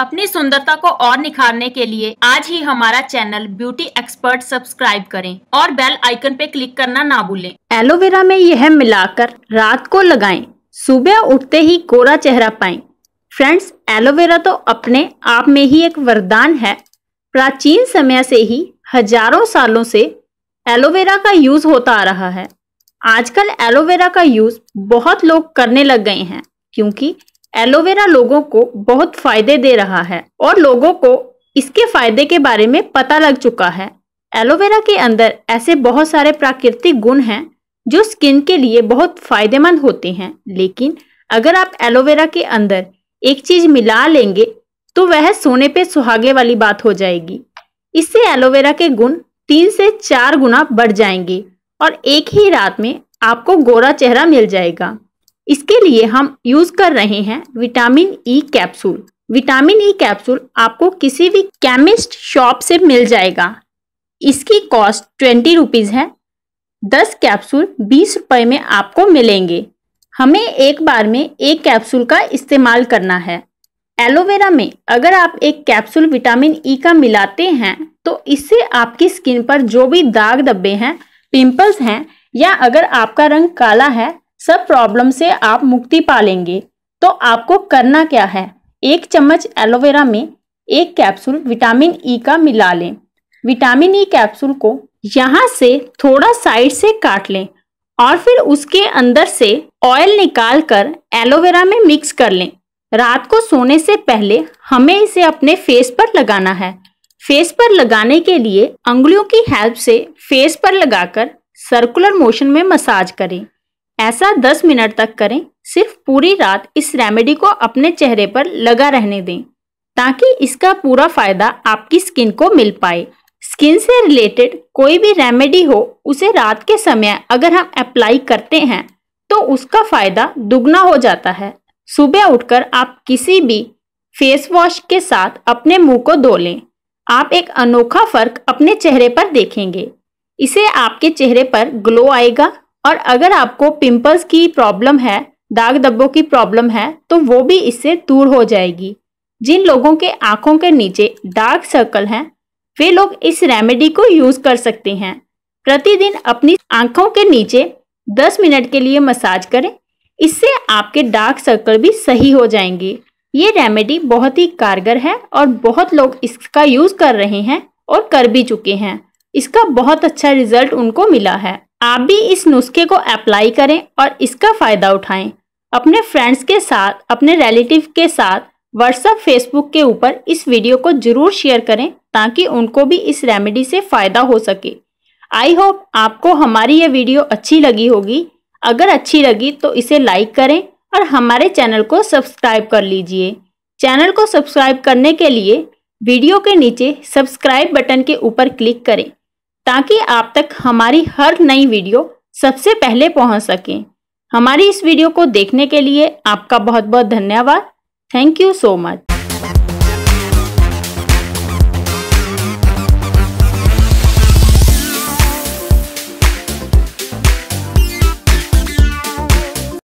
अपनी सुंदरता को और निखारने के लिए आज ही हमारा चैनल ब्यूटी एक्सपर्ट सब्सक्राइब करें और बेल आइकन पे क्लिक करना ना भूलें। एलोवेरा में यह मिलाकर रात को लगाएं, सुबह उठते ही कोरा चेहरा पाएं। फ्रेंड्स एलोवेरा तो अपने आप में ही एक वरदान है प्राचीन समय से ही हजारों सालों से एलोवेरा का यूज होता आ रहा है आजकल एलोवेरा का यूज बहुत लोग करने लग गए हैं क्योंकि एलोवेरा लोगों को बहुत फायदे दे रहा है और लोगों को इसके फायदे के बारे में पता लग चुका है एलोवेरा के अंदर ऐसे बहुत सारे प्राकृतिक गुण हैं जो स्किन के लिए बहुत फायदेमंद होते हैं लेकिन अगर आप एलोवेरा के अंदर एक चीज मिला लेंगे तो वह सोने पे सुहागे वाली बात हो जाएगी इससे एलोवेरा के गुण तीन से चार गुना बढ़ जाएंगे और एक ही रात में आपको गोरा चेहरा मिल जाएगा इसके लिए हम यूज कर रहे हैं vitamin E e capsule vitamin E e capsule आपको किसी भी केमिस्ट शॉप से मिल जाएगा इसकी कॉस्ट ट्वेंटी रुपीज़ है दस कैप्सूल बीस रुपए में आपको मिलेंगे हमें एक बार में एक कैप्सूल का इस्तेमाल करना है एलोवेरा में अगर आप एक कैप्सूल विटामिन ई e का मिलाते हैं तो इससे आपकी स्किन पर जो भी दाग धब्बे हैं पिंपल्स हैं या अगर आपका रंग काला है सब प्रॉब्लम से आप मुक्ति पा लेंगे तो आपको करना क्या है एक चम्मच एलोवेरा में एक कैप्सूल विटामिन ई e का मिला लें विटामिन ई e कैप्सूल को यहाँ से थोड़ा साइड से काट लें और फिर उसके अंदर से ऑयल निकाल कर एलोवेरा में मिक्स कर लें रात को सोने से पहले हमें इसे अपने फेस पर लगाना है फेस पर लगाने के लिए अंगुलियों की हेल्प से फेस पर लगाकर सर्कुलर मोशन में मसाज करें ऐसा 10 मिनट तक करें सिर्फ पूरी रात इस रेमेडी को अपने चेहरे पर लगा रहने दें ताकि इसका पूरा फायदा आपकी स्किन को मिल पाए स्किन से रिलेटेड कोई भी रेमेडी हो उसे रात के समय अगर हम अप्लाई करते हैं तो उसका फायदा दुगना हो जाता है सुबह उठकर आप किसी भी फेस वॉश के साथ अपने मुंह को धो लें आप एक अनोखा फर्क अपने चेहरे पर देखेंगे इसे आपके चेहरे पर ग्लो आएगा और अगर आपको पिंपल्स की प्रॉब्लम है दाग दब्बों की प्रॉब्लम है तो वो भी इससे दूर हो जाएगी जिन लोगों के आंखों के नीचे डार्क सर्कल हैं वे लोग इस रेमेडी को यूज कर सकते हैं प्रतिदिन अपनी आंखों के नीचे 10 मिनट के लिए मसाज करें इससे आपके डार्क सर्कल भी सही हो जाएंगे ये रेमेडी बहुत ही कारगर है और बहुत लोग इसका यूज कर रहे हैं और कर भी चुके हैं इसका बहुत अच्छा रिजल्ट उनको मिला है आप भी इस नुस्खे को अप्लाई करें और इसका फ़ायदा उठाएं अपने फ्रेंड्स के साथ अपने रिलेटिव के साथ व्हाट्सअप फेसबुक के ऊपर इस वीडियो को जरूर शेयर करें ताकि उनको भी इस रेमेडी से फ़ायदा हो सके आई होप आपको हमारी यह वीडियो अच्छी लगी होगी अगर अच्छी लगी तो इसे लाइक करें और हमारे चैनल को सब्सक्राइब कर लीजिए चैनल को सब्सक्राइब करने के लिए वीडियो के नीचे सब्सक्राइब बटन के ऊपर क्लिक करें ताकि आप तक हमारी हर नई वीडियो सबसे पहले पहुंच सके हमारी इस वीडियो को देखने के लिए आपका बहुत बहुत धन्यवाद थैंक यू सो मच